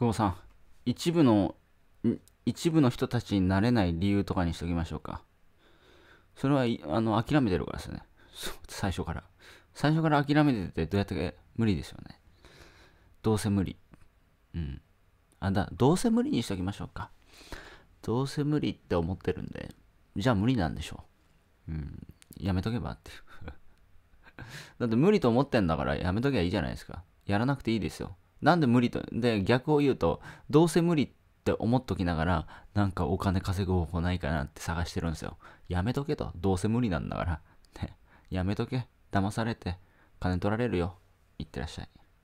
久保さん、一部の、一部の人たちになれない理由とかにしときましょうか。それは、あの、諦めてるからですね。最初から。最初から諦めてて、どうやって無理ですよね。どうせ無理。うん。あ、だ、どうせ無理にしときましょうか。どうせ無理って思ってるんで、じゃあ無理なんでしょう。うん。やめとけばっていう。だって無理と思ってんだからやめときゃいいじゃないですか。やらなくていいですよ。なんで無理と、で、逆を言うと、どうせ無理って思っときながら、なんかお金稼ぐ方法ないかなって探してるんですよ。やめとけと。どうせ無理なんだから。ね、やめとけ。騙されて、金取られるよ。いってらっしゃい。